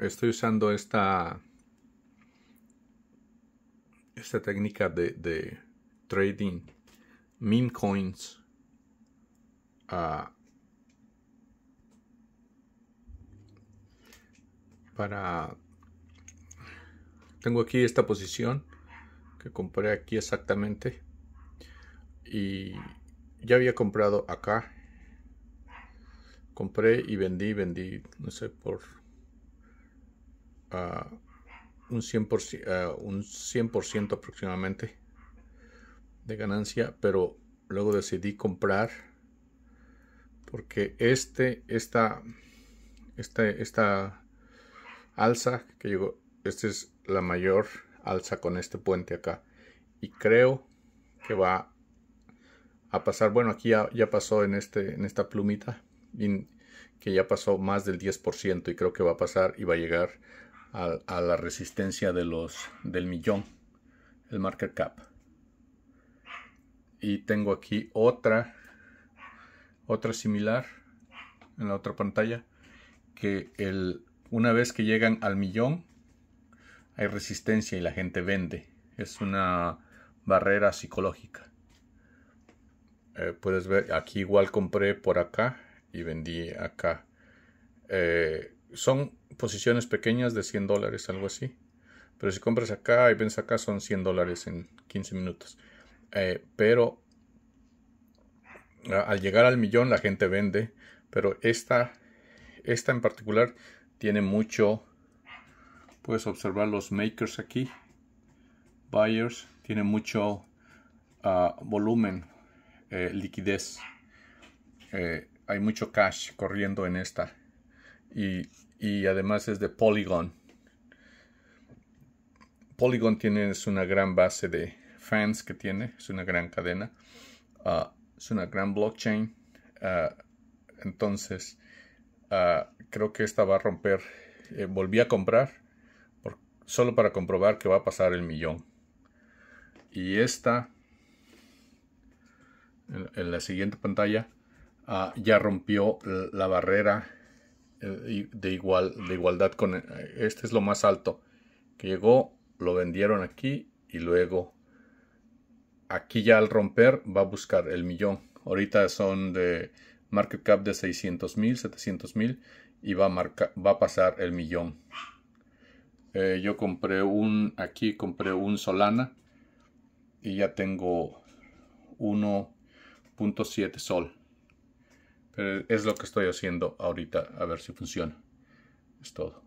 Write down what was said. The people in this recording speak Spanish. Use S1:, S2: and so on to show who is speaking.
S1: estoy usando esta, esta técnica de, trading meme coins ah, para tengo aquí esta posición que compré aquí exactamente y ya había comprado acá compré y vendí vendí no sé por un 100%, un 100 aproximadamente de ganancia, pero luego decidí comprar porque este, esta, esta, esta alza que llegó, esta es la mayor alza con este puente acá y creo que va a pasar, bueno aquí ya, ya pasó en, este, en esta plumita que ya pasó más del 10% y creo que va a pasar y va a llegar a, la resistencia de los, del millón, el market cap. Y tengo aquí otra, otra similar en la otra pantalla, que el, una vez que llegan al millón, hay resistencia y la gente vende. Es una barrera psicológica. Eh, puedes ver, aquí igual compré por acá y vendí acá. Eh, son posiciones pequeñas de 100 dólares, algo así. Pero si compras acá y vendes acá son 100 dólares en 15 minutos. Eh, pero al llegar al millón la gente vende. Pero esta, esta en particular tiene mucho. Puedes observar los makers aquí. Buyers. Tiene mucho ah, volumen, eh, liquidez. Eh, hay mucho cash corriendo en esta y, además es de Polygon. Polygon tiene una gran base de fans que tiene, es una gran cadena, ah, es una gran blockchain. Ah, entonces, ah, creo que esta va a romper. Eh, volví a comprar solo para comprobar que va a pasar el millón. Y esta, en, en la siguiente pantalla, ya rompió la barrera eh, de, igual, de igualdad con... Eh, este es lo más alto que llegó, lo vendieron aquí y luego aquí ya al romper va a buscar el millón. Ahorita son de market cap de 600 mil, 700 mil y va a, va a pasar el millón. Eh, yo compré un, aquí compré un Solana y ya tengo 1.7 sol es lo que estoy haciendo ahorita, a ver si funciona. Es todo.